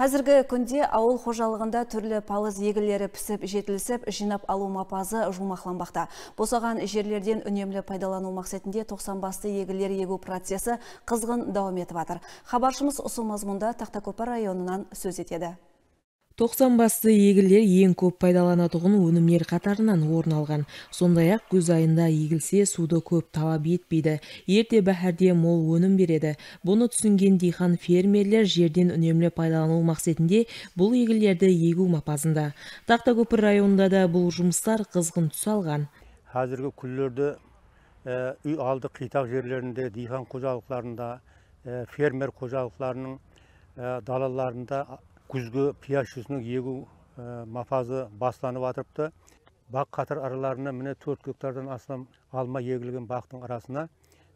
Әзіргі күнде ауыл қожалығында түрлі палыз егілері пісіп жетілісіп, жинап алу мапазы жұмақланбақта. Босаған жерлерден үнемлі пайдалану мақсетінде 90 басты егілер егу процесі қызғын дауым етіп атыр. Хабаршымыз ұсыл мазмұнда районынан сөз етеді тоқсан басты егілер ең көп пайдаланатұғын өнімдер қатарынан орын алған сондай-ақ күз айында егілсе суды көп талап етпейді ерте бәһәрде мол өнім береді бұны түсінген дейхан фермерлер жерден үнемлі пайдалану мақсетінде бұл егілерді егу мапазында көпір районында да бұл жұмыстар қызғын түс алған қазіргі күллерді үй алды қитақ жерлерінде диқан қожалықтарында фермер қожалықтарының далаларында күзгі пияз егу э, мафазы басланып жатырпты бақ қатар араларына міне төрт гектардан астам алма егілген бақтың арасына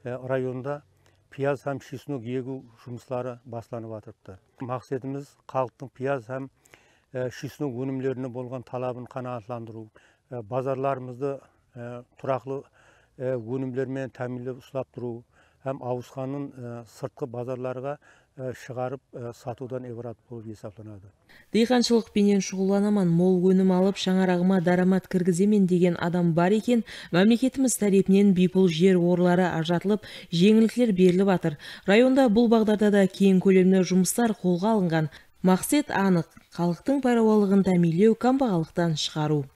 э, районда пияз һәм шишнук егу жұмыстары басланып жатырыпты мақсатымыз халықтың пияз һәм э, шишнук өнімдеріне болған талабын қанағатландыру базарларымызды тұрақлы өнімлермен тәмінлеп ұстап тұру һәм ауысқанын э, сыртқы базарларға шығарып э, э, сатудан ибарат болып есапланады Дейханшылық шұғылданаман мол өнім алып шаңырағыма дарамат кіргіземен деген адам бар екен мемлекетіміз тарапынан бейпұл жер орлары ажатылып жеңілдіктер беріліп жатыр районда бұл бағдарда да кең көлемді жұмыстар қолға алынған мақсат анық халықтың парауалығын тәмилеу камбағалықтан шығару